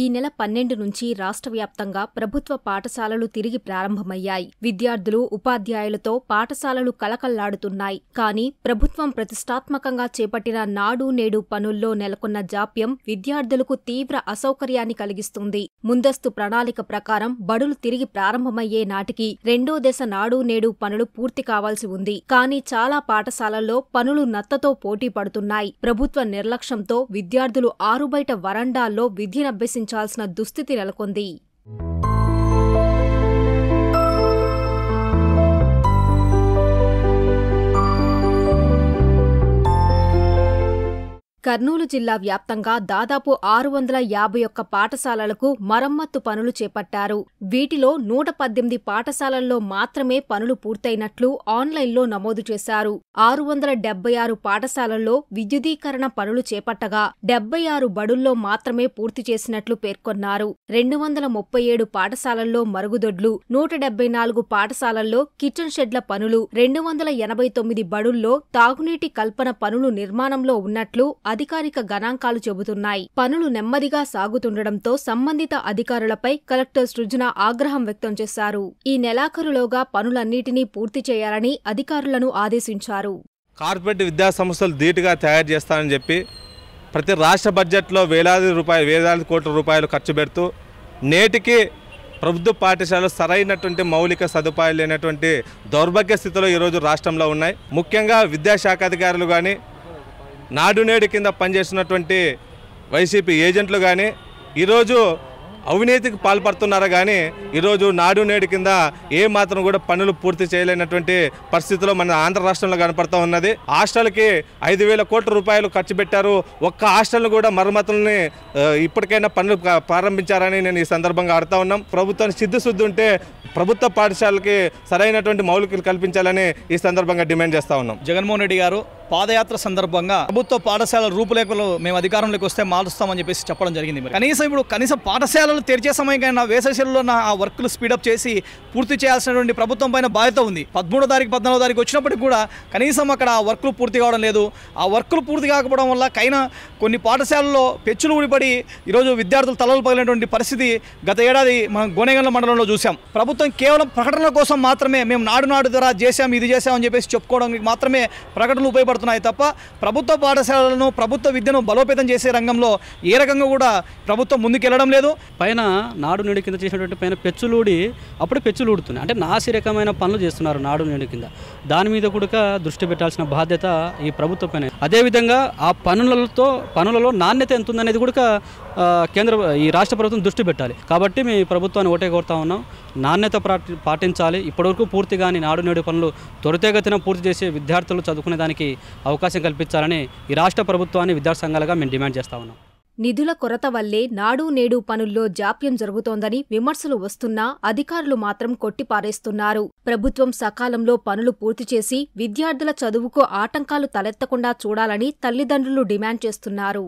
ఈ నెల పన్నెండు నుంచి రాష్ట్ర వ్యాప్తంగా ప్రభుత్వ పాఠశాలలు తిరిగి ప్రారంభమయ్యాయి విద్యార్థులు ఉపాధ్యాయులతో పాఠశాలలు కలకల్లాడుతున్నాయి కానీ ప్రభుత్వం ప్రతిష్టాత్మకంగా చేపట్టిన నాడు నేడు పనుల్లో నెలకొన్న జాప్యం విద్యార్థులకు తీవ్ర అసౌకర్యాన్ని కలిగిస్తుంది ముందస్తు ప్రణాళిక ప్రకారం బడులు తిరిగి ప్రారంభమయ్యే నాటికి రెండో దశ నాడు నేడు పనులు పూర్తి కావాల్సి ఉంది కానీ చాలా పాఠశాలల్లో పనులు నత్తతో పోటీ పడుతున్నాయి ప్రభుత్వ నిర్లక్ష్యంతో విద్యార్థులు ఆరుబయట వరండాల్లో విద్యనభ్యసి నివసించాల్సిన దుస్థితి నెలకొంది కర్నూలు జిల్లా వ్యాప్తంగా దాదాపు ఆరు వందల యాభై ఒక్క పాఠశాలలకు మరమ్మత్తు పనులు చేపట్టారు వీటిలో నూట పద్దెనిమిది పాఠశాలల్లో మాత్రమే పనులు పూర్తయినట్లు ఆన్లైన్లో నమోదు చేశారు ఆరు వందల డెబ్బై ఆరు పాఠశాలల్లో విద్యుదీకరణ పనులు చేపట్టగా డెబ్బై ఆరు బడుల్లో మాత్రమే పూర్తి చేసినట్లు పేర్కొన్నారు రెండు వందల ముప్పై ఏడు పాఠశాలల్లో మరుగుదొడ్లు నూట డెబ్బై నాలుగు పాఠశాలల్లో కిచెన్ షెడ్ల పనులు రెండు వందల ఎనభై తొమ్మిది బడుల్లో తాగునీటి కల్పన పనులు నిర్మాణంలో ఉన్నట్లు అధికారిక గణాంకాలు చెబుతున్నాయి పనులు నెమ్మదిగా సాగుతుండడంతో సంబంధిత అధికారులపై కలెక్టర్ సృజన ఆగ్రహం వ్యక్తం చేశారు ఈ నెలాఖరులోగా పనులన్నిటినీ పూర్తి చేయాలని అధికారులను ఆదేశించారు కార్పొరేట్ విద్యాసంస్థలు ధీటుగా తయారు చేస్తానని చెప్పి ప్రతి రాష్ట్ర బడ్జెట్లో వేలాది రూపాయలు వేలాది కోట్ల రూపాయలు ఖర్చు పెడుతూ నేటికి ప్రభుత్వ పాఠశాలలు సరైనటువంటి మౌలిక సదుపాయాలు లేనటువంటి దౌర్భాగ్య స్థితిలో ఈరోజు రాష్ట్రంలో ఉన్నాయి ముఖ్యంగా విద్యాశాఖ అధికారులు కానీ నాడు నేడు కింద పనిచేస్తున్నటువంటి వైసీపీ ఏజెంట్లు కానీ ఈరోజు అవినీతికి పాల్పడుతున్నారు కానీ ఈరోజు నాడు నేడు కింద ఏ మాత్రం కూడా పనులు పూర్తి చేయలేనటువంటి పరిస్థితిలో మన ఆంధ్ర రాష్ట్రంలో కనపడతా ఉన్నది హాస్టల్కి ఐదు వేల కోట్ల రూపాయలు ఖర్చు పెట్టారు ఒక్క హాస్టల్ను కూడా మరమ్మతుల్ని ఇప్పటికైనా పనులు ప్రారంభించారని నేను ఈ సందర్భంగా ఆడుతూ ఉన్నాం ప్రభుత్వానికి సిద్ధిశుద్ధి ఉంటే ప్రభుత్వ పాఠశాలకి సరైనటువంటి మౌలికలు కల్పించాలని ఈ సందర్భంగా డిమాండ్ చేస్తా ఉన్నాం జగన్మోహన్ రెడ్డి గారు పాదయాత్ర సందర్భంగా ప్రభుత్వ పాఠశాల రూపులేఖలు మేము అధికారంలోకి వస్తే మారుస్తామని చెప్పేసి చెప్పడం జరిగింది మరి కనీసం ఇప్పుడు కనీసం పాఠశాలలు తెరిచే సమయం వేసవిలో ఆ వర్క్లు స్పీడప్ చేసి పూర్తి చేయాల్సినటువంటి ప్రభుత్వం పైన బాధ్యత ఉంది పదమూడో తారీఖు పద్నాలుగో తారీఖు వచ్చినప్పటికి కూడా కనీసం అక్కడ ఆ వర్క్లు పూర్తి కావడం లేదు ఆ వర్క్లు పూర్తి కాకపోవడం వల్ల కైనా కొన్ని పాఠశాలల్లో పెచ్చులు ఊడిపడి ఈరోజు విద్యార్థులు తలలు పగిలినటువంటి పరిస్థితి గత ఏడాది మనం గోనెగండ్ల మండలంలో చూసాం ప్రభుత్వం కేవలం ప్రకటనల కోసం మాత్రమే మేము నాడు నాడు ద్వారా చేశాం ఇది చేశామని చెప్పేసి చెప్పుకోవడానికి మాత్రమే ప్రకటనలు ఉపయోగపడుతుంది పడుతున్నాయి తప్ప ప్రభుత్వ పాఠశాలలను ప్రభుత్వ విద్యను బలోపేతం చేసే రంగంలో ఏ రకంగా కూడా ప్రభుత్వం ముందుకెళ్లడం లేదు పైన నాడు నేడు కింద చేసినటువంటి పైన పెచ్చులూడి అప్పుడు పెచ్చులూడుతున్నాయి అంటే నాసి రకమైన పనులు చేస్తున్నారు నాడు నేడు కింద దాని మీద కూడా దృష్టి పెట్టాల్సిన బాధ్యత ఈ ప్రభుత్వ పైన అదేవిధంగా ఆ పనులతో పనులలో నాణ్యత ఎంత ఉందనేది కూడా కేంద్ర ఈ రాష్ట్ర ప్రభుత్వం దృష్టి పెట్టాలి కాబట్టి మీ ప్రభుత్వాన్ని ఓటే కోరుతా ఉన్నాం నాణ్యత పాటించాలి ఇప్పటివరకు పూర్తి కానీ నాడు నేడు పనులు త్వరితగతిన పూర్తి చేసే విద్యార్థులు చదువుకునే దానికి అవకాశం కల్పించాలని ఈ రాష్ట్ర ప్రభుత్వాన్ని విద్యార్థి సంఘాలుగా మేము డిమాండ్ చేస్తా ఉన్నాం నిధుల కొరత వల్లే నాడు నేడు పనుల్లో జాప్యం జరుగుతోందని విమర్శలు వస్తున్నా అధికారులు మాత్రం కొట్టిపారేస్తున్నారు ప్రభుత్వం సకాలంలో పనులు పూర్తి చేసి విద్యార్థుల చదువుకు ఆటంకాలు తలెత్తకుండా చూడాలని తల్లిదండ్రులు డిమాండ్ చేస్తున్నారు